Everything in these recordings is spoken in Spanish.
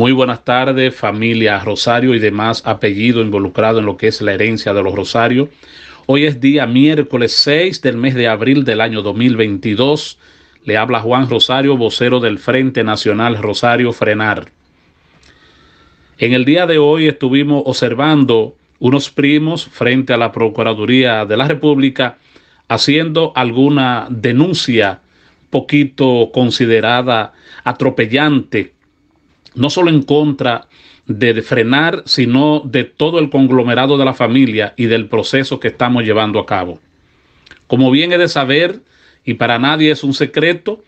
Muy buenas tardes, familia Rosario y demás apellido involucrado en lo que es la herencia de los rosarios Hoy es día miércoles 6 del mes de abril del año 2022. Le habla Juan Rosario, vocero del Frente Nacional Rosario Frenar. En el día de hoy estuvimos observando unos primos frente a la Procuraduría de la República haciendo alguna denuncia poquito considerada atropellante no solo en contra de frenar, sino de todo el conglomerado de la familia y del proceso que estamos llevando a cabo. Como bien he de saber, y para nadie es un secreto,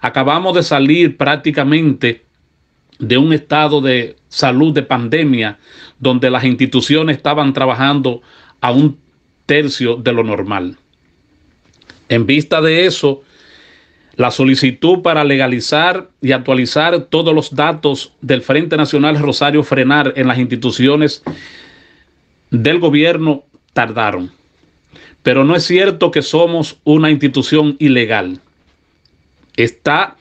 acabamos de salir prácticamente de un estado de salud de pandemia donde las instituciones estaban trabajando a un tercio de lo normal. En vista de eso, la solicitud para legalizar y actualizar todos los datos del Frente Nacional Rosario Frenar en las instituciones del gobierno tardaron. Pero no es cierto que somos una institución ilegal. Está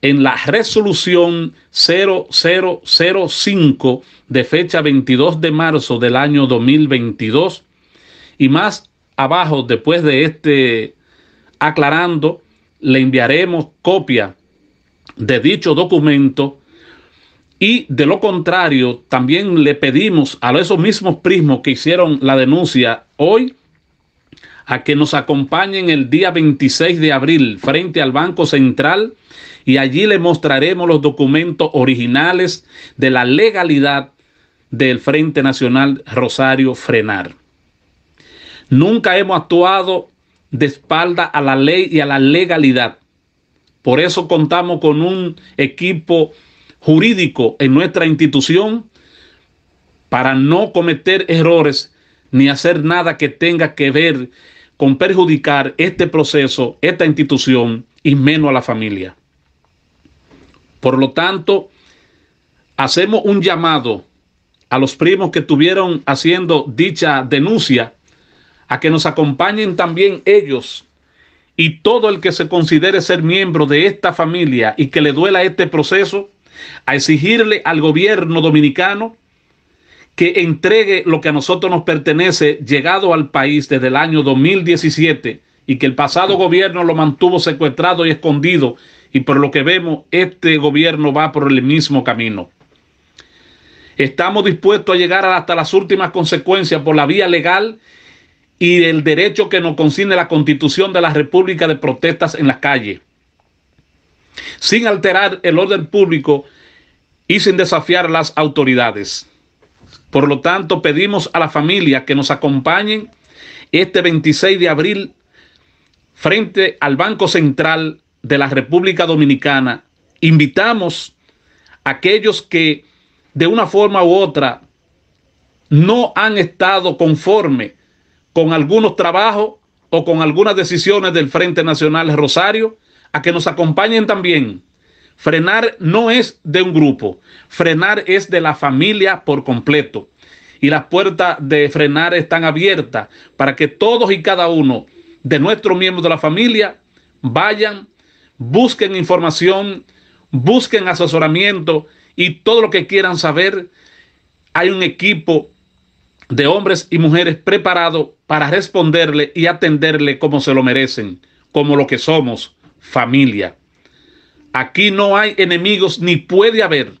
en la resolución 0005 de fecha 22 de marzo del año 2022 y más abajo después de este aclarando le enviaremos copia de dicho documento y de lo contrario también le pedimos a esos mismos prismos que hicieron la denuncia hoy a que nos acompañen el día 26 de abril frente al Banco Central y allí le mostraremos los documentos originales de la legalidad del Frente Nacional Rosario Frenar. Nunca hemos actuado de espalda a la ley y a la legalidad. Por eso contamos con un equipo jurídico en nuestra institución para no cometer errores ni hacer nada que tenga que ver con perjudicar este proceso, esta institución y menos a la familia. Por lo tanto, hacemos un llamado a los primos que estuvieron haciendo dicha denuncia a que nos acompañen también ellos y todo el que se considere ser miembro de esta familia y que le duela este proceso, a exigirle al gobierno dominicano que entregue lo que a nosotros nos pertenece llegado al país desde el año 2017 y que el pasado gobierno lo mantuvo secuestrado y escondido y por lo que vemos este gobierno va por el mismo camino. Estamos dispuestos a llegar hasta las últimas consecuencias por la vía legal y el derecho que nos consigne la constitución de la República de protestas en las calles, sin alterar el orden público y sin desafiar a las autoridades. Por lo tanto, pedimos a la familia que nos acompañen este 26 de abril frente al Banco Central de la República Dominicana. Invitamos a aquellos que de una forma u otra no han estado conforme con algunos trabajos o con algunas decisiones del Frente Nacional Rosario, a que nos acompañen también. Frenar no es de un grupo, frenar es de la familia por completo. Y las puertas de frenar están abiertas para que todos y cada uno de nuestros miembros de la familia vayan, busquen información, busquen asesoramiento y todo lo que quieran saber. Hay un equipo de hombres y mujeres preparados para responderle y atenderle como se lo merecen, como lo que somos, familia. Aquí no hay enemigos ni puede haber,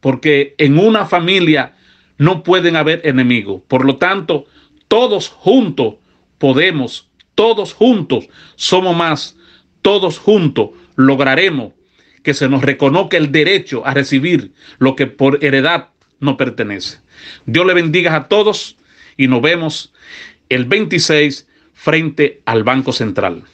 porque en una familia no pueden haber enemigos. Por lo tanto, todos juntos podemos, todos juntos somos más, todos juntos lograremos que se nos reconozca el derecho a recibir lo que por heredad no pertenece. Dios le bendiga a todos y nos vemos el 26 frente al Banco Central.